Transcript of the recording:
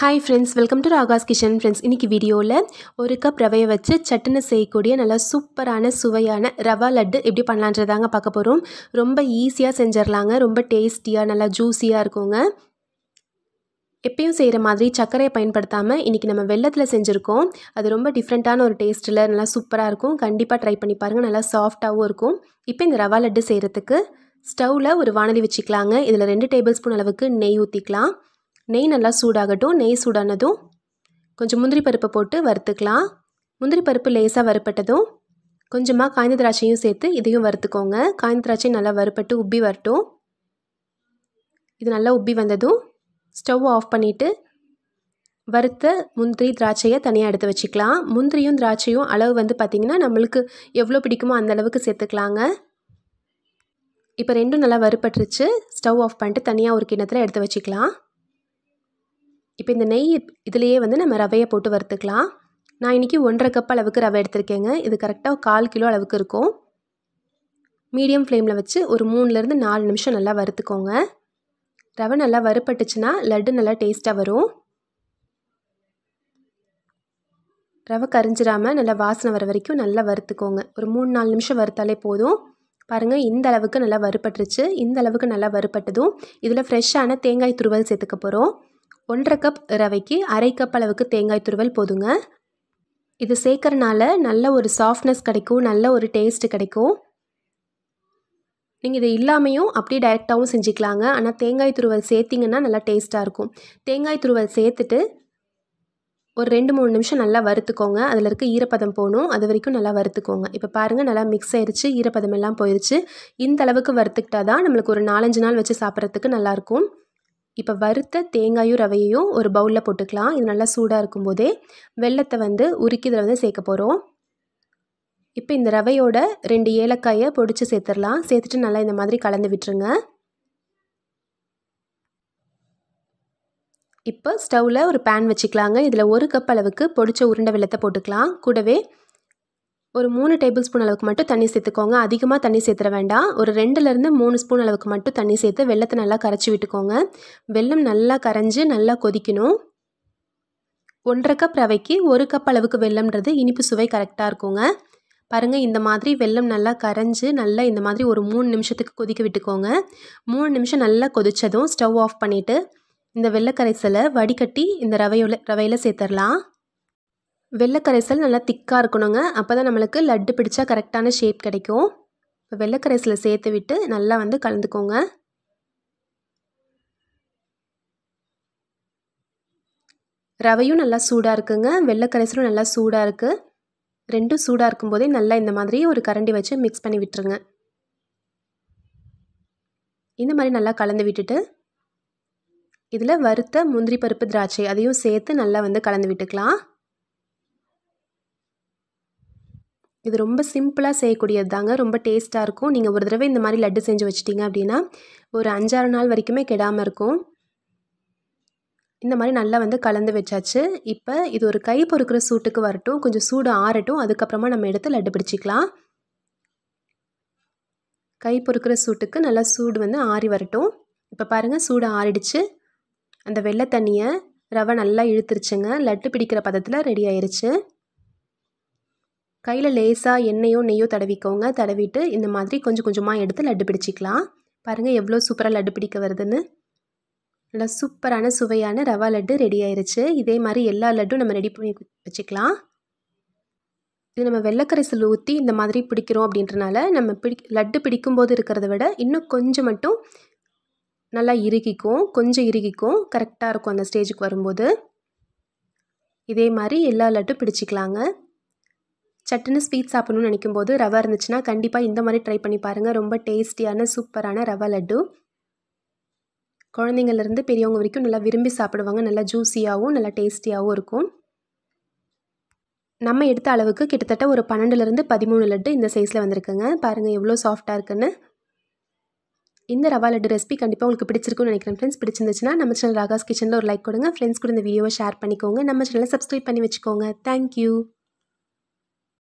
hi friends welcome to Raga's kitchen friends இன்னைக்கு வீடியோவில் ஒரு கப் ரவையை வச்சு சட்டுன்னு செய்யக்கூடிய நல்லா சூப்பரான சுவையான ரவா லட்டு எப்படி பண்ணலான்றதாங்க பார்க்க போகிறோம் ரொம்ப ஈஸியாக செஞ்சிடலாங்க ரொம்ப டேஸ்டியாக நல்லா ஜூஸியாக இருக்குங்க எப்பயும் செய்கிற மாதிரி சர்க்கரையை பயன்படுத்தாமல் இன்றைக்கி நம்ம வெள்ளத்தில் செஞ்சுருக்கோம் அது ரொம்ப டிஃப்ரெண்ட்டான ஒரு டேஸ்ட்டில் நல்லா சூப்பராக இருக்கும் கண்டிப்பாக ட்ரை பண்ணி பாருங்கள் நல்லா சாஃப்ட்டாகவும் இருக்கும் இப்போ இந்த ரவா லட்டு செய்கிறதுக்கு ஸ்டவ்வில் ஒரு வானதி வச்சுக்கலாங்க இதில் ரெண்டு டேபிள் ஸ்பூன் அளவுக்கு நெய் ஊற்றிக்கலாம் நெய் நல்லா சூடாகட்டும் நெய் சூடானதும் கொஞ்சம் முந்திரி பருப்பை போட்டு வறுத்துக்கலாம் முந்திரி பருப்பு லேசாக வறுப்பட்டதும் கொஞ்சமாக காய்ந்த திராட்சையும் சேர்த்து இதையும் வறுத்துக்கோங்க காய்ந்த திராட்சை நல்லா வறுப்பட்டு உப்பி வரட்டும் இது நல்லா உப்பி வந்ததும் ஸ்டவ் ஆஃப் பண்ணிவிட்டு வறுத்த முந்திரி திராட்சையை தனியாக எடுத்து வச்சுக்கலாம் முந்திரியும் திராட்சையும் அளவு வந்து பார்த்திங்கன்னா நம்மளுக்கு எவ்வளோ பிடிக்குமோ அந்த அளவுக்கு சேர்த்துக்கலாங்க இப்போ ரெண்டும் நல்லா வறுப்பட்டுருச்சு ஸ்டவ் ஆஃப் பண்ணிட்டு தனியாக ஒரு கிண்ணத்தில் எடுத்து வச்சுக்கலாம் இப்போ இந்த நெய் இதுலேயே வந்து நம்ம ரவையை போட்டு வறுத்துக்கலாம் நான் இன்றைக்கி ஒன்றரை கப் அளவுக்கு ரவை எடுத்திருக்கேங்க இது கரெக்டாக கால் கிலோ அளவுக்கு இருக்கும் மீடியம் ஃப்ளேமில் வச்சு ஒரு மூணுலேருந்து நாலு நிமிஷம் நல்லா வறுத்துக்கோங்க ரவை நல்லா வறுப்பட்டுச்சுன்னா லட்டு நல்லா டேஸ்ட்டாக வரும் ரவை கரிஞ்சிடாமல் நல்லா வாசனை வர வரைக்கும் நல்லா வறுத்துக்கோங்க ஒரு மூணு நாலு நிமிஷம் வறுத்தாலே போதும் பாருங்கள் இந்த அளவுக்கு நல்லா வறுப்பட்டுருச்சு இந்த அளவுக்கு நல்லா வறுப்பட்டதும் இதில் ஃப்ரெஷ்ஷான தேங்காய் துருவல் சேர்த்துக்க போகிறோம் ஒன்றரை கப் ரவைக்கு அரை கப் அளவுக்கு தேங்காய் துருவல் போதுங்க இது சேர்க்கறனால நல்ல ஒரு சாஃப்ட்னஸ் கிடைக்கும் நல்ல ஒரு டேஸ்ட் கிடைக்கும் நீங்கள் இது இல்லாமையும் அப்படியே டைரெக்டாகவும் செஞ்சுக்கலாங்க ஆனால் தேங்காய் துருவல் சேர்த்திங்கன்னா நல்லா டேஸ்ட்டாக இருக்கும் தேங்காய் துருவல் சேர்த்துட்டு ஒரு ரெண்டு மூணு நிமிஷம் நல்லா வறுத்துக்கோங்க அதில் இருக்க ஈரப்பதம் போகணும் அது வரைக்கும் நல்லா வறுத்துக்கோங்க இப்போ பாருங்கள் நல்லா மிக்ஸ் ஆயிடுச்சு ஈரப்பதம் எல்லாம் போயிடுச்சு இந்த அளவுக்கு வறுத்துக்கிட்டால் தான் நம்மளுக்கு ஒரு நாலஞ்சு நாள் வச்சு சாப்பிட்றதுக்கு நல்லாயிருக்கும் இப்போ வறுத்த தேங்காயும் ரவையையும் ஒரு பவுலில் போட்டுக்கலாம் இது நல்லா சூடாக இருக்கும்போதே வெள்ளத்தை வந்து உருக்கி இதில் வந்து சேர்க்க போகிறோம் இப்போ இந்த ரவையோட ரெண்டு ஏலக்காயை பொடிச்சு சேர்த்துடலாம் சேர்த்துட்டு நல்லா இந்த மாதிரி கலந்து விட்டுருங்க இப்போ ஸ்டவ்வில் ஒரு பேன் வச்சுக்கலாங்க இதில் ஒரு கப் அளவுக்கு பொடிச்ச உருண்டை வெள்ளத்தை போட்டுக்கலாம் கூடவே ஒரு மூணு டேபிள் ஸ்பூன் அளவுக்கு மட்டும் தண்ணி சேர்த்துக்கோங்க அதிகமாக தண்ணி சேர்த்துற வேண்டாம் ஒரு ரெண்டுலேருந்து மூணு ஸ்பூன் அளவுக்கு மட்டும் தண்ணி சேர்த்து வெள்ளத்தை நல்லா கரைச்சி விட்டுக்கோங்க வெள்ளம் நல்லா கரைஞ்சி நல்லா கொதிக்கணும் ஒன்றரை கப் ரவைக்கு ஒரு கப் அளவுக்கு வெள்ளம்ன்றது இனிப்பு சுவை கரெக்டாக இருக்குங்க பாருங்கள் இந்த மாதிரி வெள்ளம் நல்லா கரைஞ்சி நல்லா இந்த மாதிரி ஒரு மூணு நிமிஷத்துக்கு கொதிக்க விட்டுக்கோங்க மூணு நிமிஷம் நல்லா கொதித்ததும் ஸ்டவ் ஆஃப் பண்ணிவிட்டு இந்த வெள்ளை கரைசலை வடிகட்டி இந்த ரவையோல ரவையில் சேர்த்துடலாம் வெள்ளைக்கரைசல் நல்லா திக்காக இருக்கணுங்க அப்போ தான் நம்மளுக்கு லட்டு பிடிச்சா கரெக்டான ஷேப் கிடைக்கும் இப்போ வெள்ளைக்கரைசலை சேர்த்து விட்டு நல்லா வந்து கலந்துக்கோங்க ரவையும் நல்லா சூடாக இருக்குங்க வெள்ளைக்கரைசலும் நல்லா சூடாக இருக்குது ரெண்டும் சூடாக இருக்கும்போதே நல்லா இந்த மாதிரி ஒரு கரண்டி வச்சு மிக்ஸ் பண்ணி விட்டுருங்க இந்த மாதிரி நல்லா கலந்து விட்டுட்டு இதில் வறுத்த முந்திரி பருப்பு திராட்சை அதையும் சேர்த்து நல்லா வந்து கலந்து விட்டுக்கலாம் இது ரொம்ப சிம்பிளாக செய்யக்கூடியது தாங்க ரொம்ப டேஸ்ட்டாக இருக்கும் நீங்கள் ஒரு தடவை இந்த மாதிரி லட்டு செஞ்சு வச்சிட்டிங்க அப்படின்னா ஒரு அஞ்சாறு நாள் வரைக்குமே கெடாமல் இருக்கும் இந்த மாதிரி நல்லா வந்து கலந்து வச்சாச்சு இப்போ இது ஒரு கை பொறுக்கிற சூட்டுக்கு வரட்டும் கொஞ்சம் சூடு ஆறட்டும் அதுக்கப்புறமா நம்ம எடுத்து லட்டு பிடிச்சிக்கலாம் கை பொறுக்கிற சூட்டுக்கு நல்லா சூடு வந்து ஆறி வரட்டும் இப்போ பாருங்கள் சூடு ஆறிடுச்சு அந்த வெள்ளை தண்ணியை ரவை நல்லா இழுத்துருச்சுங்க லட்டு பிடிக்கிற பதத்தில் ரெடி ஆயிடுச்சு கையில் லேசாக எண்ணெயோ நெய்யோ தடவிக்கோங்க தடவிட்டு இந்த மாதிரி கொஞ்சம் கொஞ்சமாக எடுத்து லட்டு பிடிச்சிக்கலாம் பாருங்கள் எவ்வளோ சூப்பராக லட்டு பிடிக்க வருதுன்னு நல்லா சூப்பரான சுவையான ரவா லட்டு ரெடி ஆயிடுச்சு இதே மாதிரி எல்லா லட்டும் நம்ம ரெடி பண்ணி வச்சுக்கலாம் இது நம்ம வெள்ளக்கரைசல் ஊற்றி இந்த மாதிரி பிடிக்கிறோம் அப்படின்றனால நம்ம பிடி லட்டு பிடிக்கும்போது இருக்கிறத விட இன்னும் கொஞ்சம் மட்டும் நல்லா இறுகிக்கும் கொஞ்சம் இறுகிக்கும் கரெக்டாக இருக்கும் அந்த ஸ்டேஜுக்கு வரும்போது இதே மாதிரி எல்லா லட்டும் பிடிச்சிக்கலாங்க சட்டுன்னு ஸ்வீட் சாப்பிட்ணுன்னு நினைக்கும் போது ரவை இருந்துச்சுன்னா கண்டிப்பாக இந்த மாதிரி ட்ரை பண்ணி பாருங்கள் ரொம்ப டேஸ்டியான சூப்பரான ரவை லட்டு குழந்தைங்கள்லேருந்து பெரியவங்க வரைக்கும் நல்லா விரும்பி சாப்பிடுவாங்க நல்லா ஜூஸியாகவும் நல்லா டேஸ்டியாகவும் இருக்கும் நம்ம எடுத்த அளவுக்கு கிட்டத்தட்ட ஒரு பன்னெண்டுலேருந்து பதிமூணு லட்டு இந்த சைஸில் வந்திருக்குங்க பாருங்கள் எவ்வளோ சாஃப்டாக இருக்குன்னு இந்த ரவா லட்டு ரெசிபி கண்டிப்பாக உங்களுக்கு பிடிச்சிருக்குன்னு நினைக்கிறேன் ஃப்ரெண்ட்ஸ் பிடிச்சிருந்துச்சுன்னா நம்ம சேனல் ராகாஸ் கிச்சனில் ஒரு லைக் கொடுங்க ஃப்ரெண்ட்ஸ் கூட இந்த வீடியோவை ஷேர் பண்ணிக்கோங்க நம்ம சேனலை சப்ஸ்கிரைப் பண்ணி வச்சுக்கோங்க தேங்க்யூ